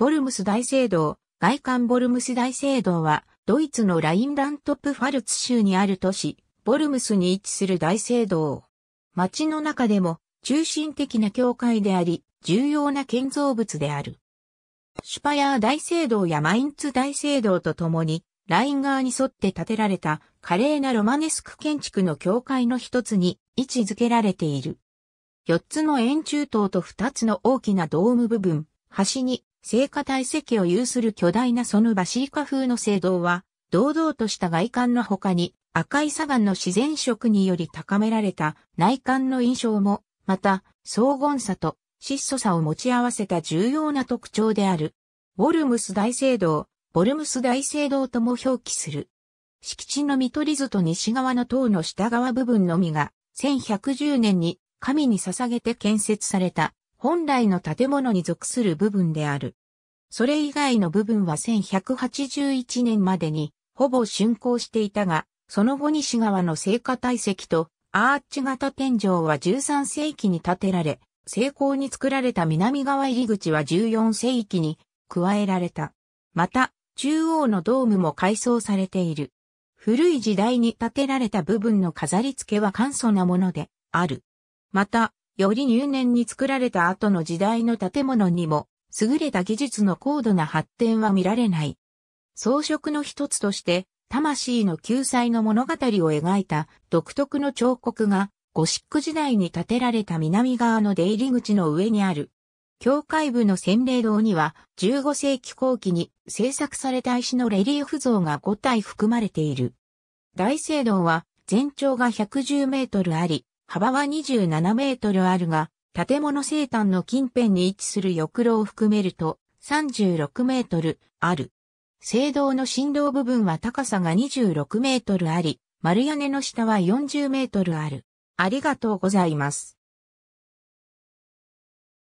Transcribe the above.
ボルムス大聖堂、外観ボルムス大聖堂は、ドイツのラインラントップファルツ州にある都市、ボルムスに位置する大聖堂。街の中でも、中心的な教会であり、重要な建造物である。シュパヤー大聖堂やマインツ大聖堂とともに、ライン側に沿って建てられた華麗なロマネスク建築の教会の一つに位置づけられている。四つの円柱塔と二つの大きなドーム部分、端に聖火体積を有する巨大なそのバシーカ風の聖堂は、堂々とした外観の他に、赤い砂岩の自然色により高められた内観の印象も、また、荘厳さと質素さを持ち合わせた重要な特徴である。ウォルムス大聖堂、ボルムス大聖堂とも表記する。敷地の見取り図と西側の塔の下側部分のみが、1110年に神に捧げて建設された、本来の建物に属する部分である。それ以外の部分は1181年までにほぼ竣工していたが、その後西側の聖火体積とアーチ型天井は13世紀に建てられ、成功に作られた南側入り口は14世紀に加えられた。また、中央のドームも改装されている。古い時代に建てられた部分の飾り付けは簡素なものである。また、より入念に作られた後の時代の建物にも優れた技術の高度な発展は見られない。装飾の一つとして、魂の救済の物語を描いた独特の彫刻が、ゴシック時代に建てられた南側の出入り口の上にある。教会部の洗礼堂には、15世紀後期に制作された石のレリーフ像が5体含まれている。大聖堂は、全長が110メートルあり、幅は27メートルあるが、建物生誕の近辺に位置する横路を含めると36メートルある。聖堂の振動部分は高さが26メートルあり、丸屋根の下は40メートルある。ありがとうございます。